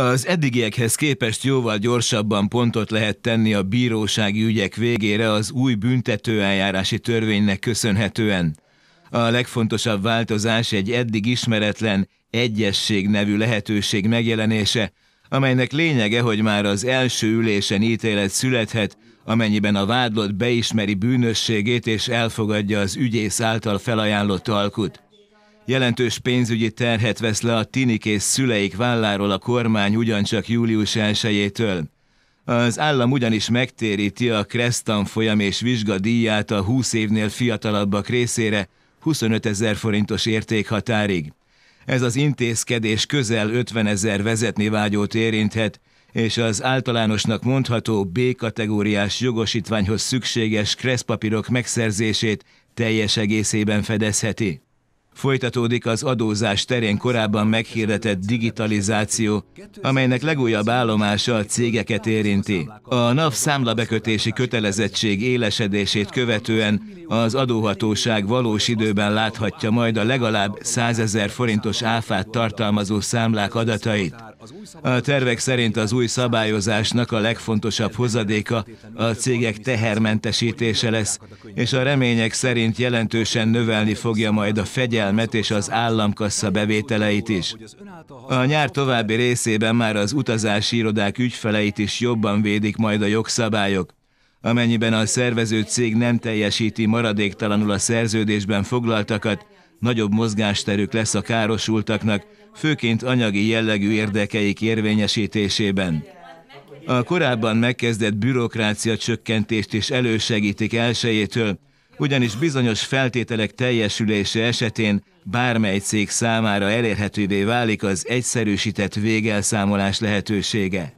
Az eddigiekhez képest jóval gyorsabban pontot lehet tenni a bírósági ügyek végére az új büntetőeljárási törvénynek köszönhetően. A legfontosabb változás egy eddig ismeretlen egyesség nevű lehetőség megjelenése, amelynek lényege, hogy már az első ülésen ítélet születhet, amennyiben a vádlott beismeri bűnösségét és elfogadja az ügyész által felajánlott alkut. Jelentős pénzügyi terhet vesz le a tinik és szüleik válláról a kormány ugyancsak július 1 Az állam ugyanis megtéríti a kresztan folyam és vizsgadíját a 20 évnél fiatalabbak részére 25 ezer forintos értékhatárig. Ez az intézkedés közel 50 ezer vezetni vágyót érinthet, és az általánosnak mondható B-kategóriás jogosítványhoz szükséges kresszpapírok megszerzését teljes egészében fedezheti. Folytatódik az adózás terén korábban meghirdetett digitalizáció, amelynek legújabb állomása a cégeket érinti. A NAV számlabekötési kötelezettség élesedését követően az adóhatóság valós időben láthatja majd a legalább 100 ezer forintos áfát tartalmazó számlák adatait. A tervek szerint az új szabályozásnak a legfontosabb hozadéka a cégek tehermentesítése lesz, és a remények szerint jelentősen növelni fogja majd a fegyelmet és az államkassa bevételeit is. A nyár további részében már az utazási irodák ügyfeleit is jobban védik majd a jogszabályok. Amennyiben a szervező cég nem teljesíti maradéktalanul a szerződésben foglaltakat, nagyobb mozgásterük lesz a károsultaknak, főként anyagi jellegű érdekeik érvényesítésében. A korábban megkezdett bürokrácia csökkentést is elősegítik elsőjétől, ugyanis bizonyos feltételek teljesülése esetén bármely cég számára elérhetővé válik az egyszerűsített végelszámolás lehetősége.